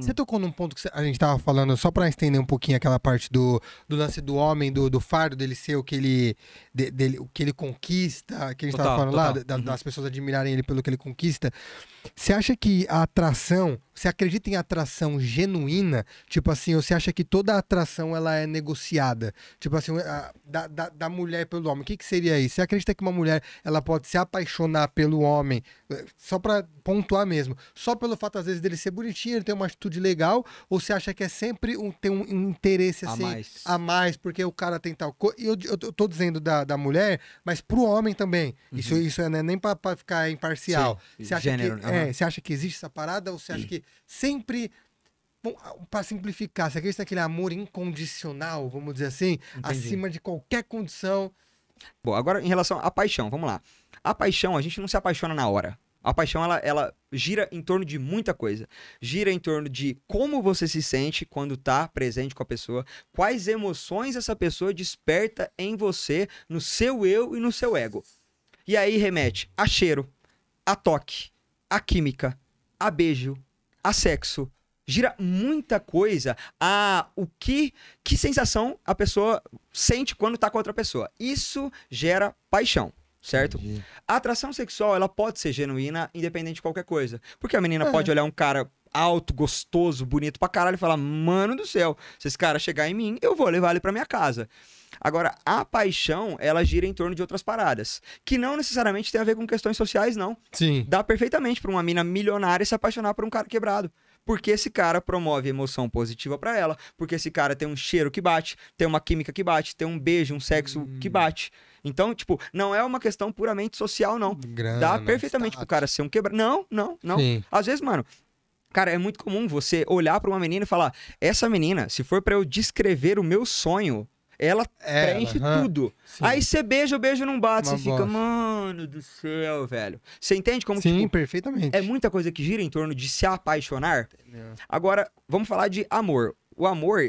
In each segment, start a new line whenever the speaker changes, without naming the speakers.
Você hum. tocou num ponto que a gente tava falando, só para estender um pouquinho aquela parte do, do lance do homem, do, do fardo, dele ser o que ele, de, dele, o que ele conquista, que a gente total, tava falando total. lá, da, uhum. das pessoas admirarem ele pelo que ele conquista. Você acha que a atração você acredita em atração genuína? Tipo assim, você acha que toda atração ela é negociada? Tipo assim, a, da, da, da, mulher pelo homem. O que, que seria isso? Você acredita que uma mulher ela pode se apaixonar pelo homem? É, só pra pontuar mesmo. Só pelo fato, às vezes, dele ser bonitinho, ele ter uma atitude legal, ou você acha que é sempre um, tem um interesse assim, a mais, a mais porque o cara tem tal coisa. Eu, eu, eu tô dizendo da, da mulher, mas pro homem também. Uhum. Isso, isso é né, nem pra, ficar imparcial. Sim. Você acha, Gênero, que, uhum. é, você acha que existe essa parada ou você acha que sempre ah, para simplificar, você acredita naquele é amor incondicional, vamos dizer
assim, Entendi. acima de qualquer condição. Bom, agora em relação à paixão, vamos lá. A paixão, a gente não se apaixona na hora. A paixão, ela, ela gira em torno de muita coisa. Gira em torno de como você se sente quando está presente com a pessoa, quais emoções essa pessoa desperta em você, no seu eu e no seu ego. E aí remete a cheiro, a toque, a química, a beijo, a sexo. Gira muita coisa a o que, que sensação a pessoa sente quando tá com outra pessoa. Isso gera paixão certo? Entendi. A atração sexual, ela pode ser genuína, independente de qualquer coisa. Porque a menina é. pode olhar um cara alto, gostoso, bonito pra caralho, e falar, mano do céu, se esse cara chegar em mim, eu vou levar ele pra minha casa. Agora, a paixão, ela gira em torno de outras paradas, que não necessariamente tem a ver com questões sociais, não. Sim. Dá perfeitamente pra uma mina milionária se apaixonar por um cara quebrado porque esse cara promove emoção positiva para ela, porque esse cara tem um cheiro que bate, tem uma química que bate, tem um beijo, um sexo hum. que bate. Então, tipo, não é uma questão puramente social, não. Grana, Dá né? perfeitamente status. pro cara ser um quebrado. Não, não, não. Sim. Às vezes, mano, Cara, é muito comum você olhar para uma menina e falar: essa menina, se for para eu descrever o meu sonho, ela é, preenche tudo. Sim. Aí você beija, o beijo não bate. você fica, mano do céu, velho. Você entende como Sim, tipo, perfeitamente. É muita coisa que gira em torno de se apaixonar. Entendeu. Agora, vamos falar de amor. O amor,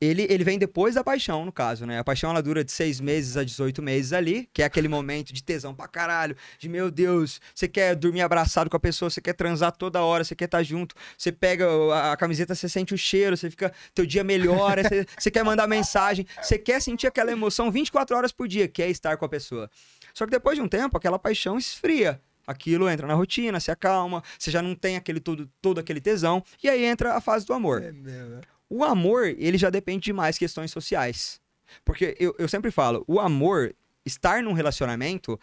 ele, ele vem depois da paixão, no caso, né? A paixão ela dura de seis meses a 18 meses ali, que é aquele momento de tesão pra caralho, de meu Deus, você quer dormir abraçado com a pessoa, você quer transar toda hora, você quer estar tá junto, você pega a, a, camiseta, você sente o cheiro, você fica, teu dia melhora, você, quer mandar mensagem, você quer sentir aquela emoção 24 horas por dia, que é estar com a pessoa. Só que depois de um tempo, aquela paixão esfria aquilo entra na rotina, se acalma, você já não tem aquele todo, todo aquele tesão, e aí entra a fase do amor. É mesmo, né? O amor, ele já depende de mais questões sociais. Porque eu, eu sempre falo, o amor, estar num relacionamento,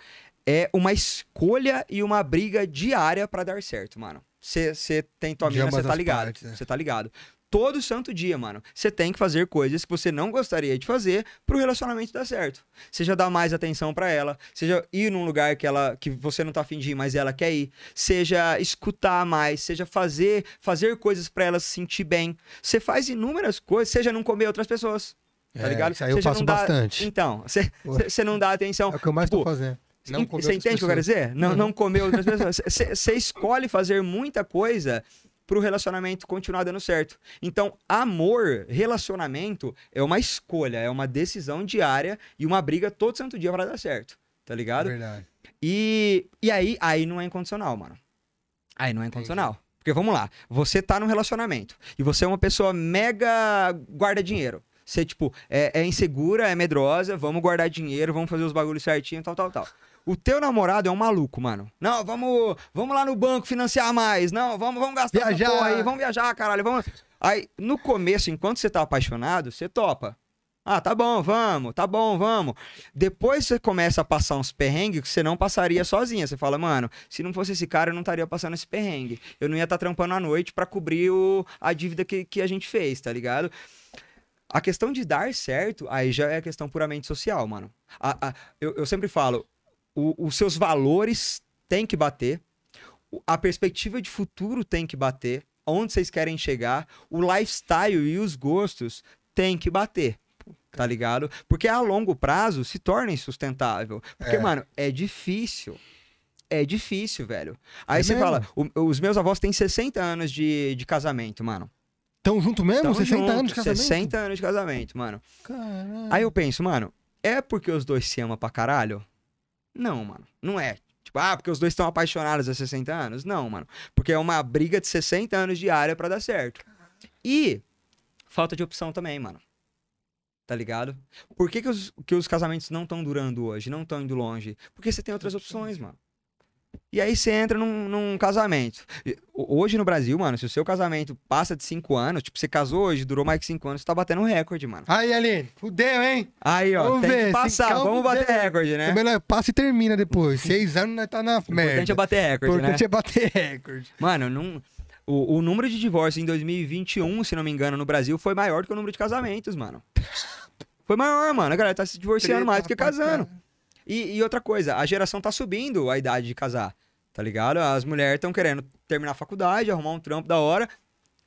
é uma escolha e uma briga diária para dar certo, mano. Você tem tua é mina, você tá, né? tá ligado. Você né? tá ligado todo santo dia, mano. Você tem que fazer coisas que você não gostaria de fazer pro relacionamento dar certo. Seja dar mais atenção para ela, seja ir num lugar que ela que você não tá afim de ir, mas ela quer ir, seja escutar mais, seja fazer fazer coisas para ela se sentir bem. Você faz inúmeras coisas, seja não comer outras pessoas. Tá é, ligado? Isso aí eu faço dá... bastante. Então, você não dá atenção. É o que eu mais tipo, tô fazendo. Você entende o que eu quero dizer? Não, uhum. não comer outras pessoas. Você escolhe fazer muita coisa para o relacionamento continuar dando certo. Então, amor, relacionamento, é uma escolha, é uma decisão diária e uma briga todo santo dia para dar certo. Tá ligado? Verdade. E, e aí, aí não é incondicional, mano. Aí não é incondicional. Entendi. Porque vamos lá, você tá num relacionamento e você é uma pessoa mega guarda dinheiro. Você, tipo, é, é insegura, é medrosa, vamos guardar dinheiro, vamos fazer os bagulhos certinho, tal, tal, tal. O teu namorado é um maluco, mano. Não, vamos, vamos lá no banco financiar mais. Não, vamos, vamos gastar viajar. porra aí, vamos viajar, caralho. Vamos... Aí, no começo, enquanto você tá apaixonado, você topa. Ah, tá bom, vamos, tá bom, vamos. Depois você começa a passar uns perrengues que você não passaria sozinha. Você fala, mano, se não fosse esse cara, eu não estaria passando esse perrengue. Eu não ia estar tá trampando à noite para cobrir o, a dívida que, que a gente fez, tá ligado? A questão de dar certo, aí já é questão puramente social, mano. A, a, eu, eu sempre falo, o, os seus valores têm que bater, a perspectiva de futuro tem que bater, onde vocês querem chegar, o lifestyle e os gostos têm que bater tá ligado? Porque a longo prazo se torna insustentável. Porque, é. mano, é difícil. É difícil, velho. É Aí é você mesmo? fala, o, os meus avós têm 60 anos de, de casamento, mano. Tão junto mesmo? Tão 60 junto, anos de casamento? 60 anos de casamento, mano.
Caralho.
Aí eu penso, mano, é porque os dois se amam pra caralho? Não, mano. Não é. Tipo, ah, porque os dois estão apaixonados há 60 anos? Não, mano. Porque é uma briga de 60 anos diária para dar certo. E falta de opção também, mano. Tá ligado? Por que, que, os, que os casamentos não estão durando hoje, não estão indo longe? Porque você tem outras opções, mano. E aí você entra num, num, casamento. Hoje no Brasil, mano, se o seu casamento passa de cinco anos, tipo, você casou hoje, durou mais que cinco anos, você tá batendo um recorde, mano. Aí, Aline, fudeu, hein? Aí, ó, vamos tem ver, que passar, vamos bater recorde, né? Também
passa e termina depois. seis anos, nós tá na merda. O importante é bater recorde, O importante né? é bater
recorde. Mano, O, o número de divórcios em 2021, se não me engano, no Brasil foi maior do que o número de casamentos, mano. Foi maior, mano. A galera tá se divorciando Treta, mais do que casando. Cara. E, e outra coisa, a geração tá subindo a idade de casar, tá ligado? As mulheres estão querendo terminar a faculdade, arrumar um trampo da hora,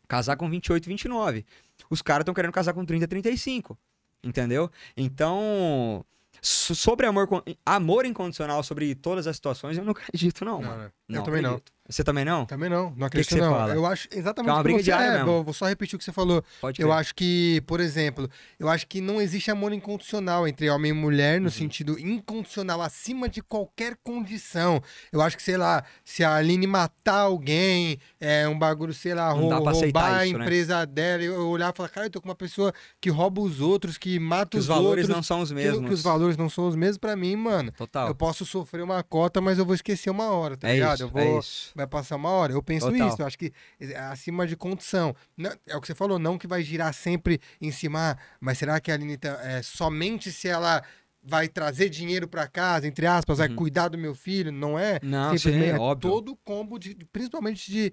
casar com 28, 29. Os caras estão querendo casar com 30, 35. Entendeu? Então, sobre amor, amor incondicional sobre todas as situações, eu não acredito, não, mano. Né? Não, eu também acredito. não. Você também não? Também não, não acredito que que não. Fala? Eu acho exatamente é uma briga você, é, mesmo.
vou só repetir o que você falou. Pode eu acho que, por exemplo, eu acho que não existe amor incondicional entre homem e mulher no uhum. sentido incondicional acima de qualquer condição. Eu acho que, sei lá, se a Aline matar alguém, é um bagulho, sei lá, rou roubar a né? empresa né? dela, eu olhar e falar, cara, eu tô com uma pessoa que rouba os outros, que mata que os, os valores outros, não são os mesmos. Que, os valores não são os mesmos para mim, mano. Total. Eu posso sofrer uma cota, mas eu vou esquecer uma hora, tá é ligado? Isso, eu vou é isso vai passar uma hora. Eu penso Total. isso, eu acho que eh, acima de condição. Não, é o que você falou, não que vai girar sempre em cima, ah, mas será que a Aline é, somente se ela vai trazer dinheiro para casa, entre aspas, uhum. vai cuidar do meu filho, não é?
Não, sim, é, é óbvio. Todo
o combo, de, principalmente de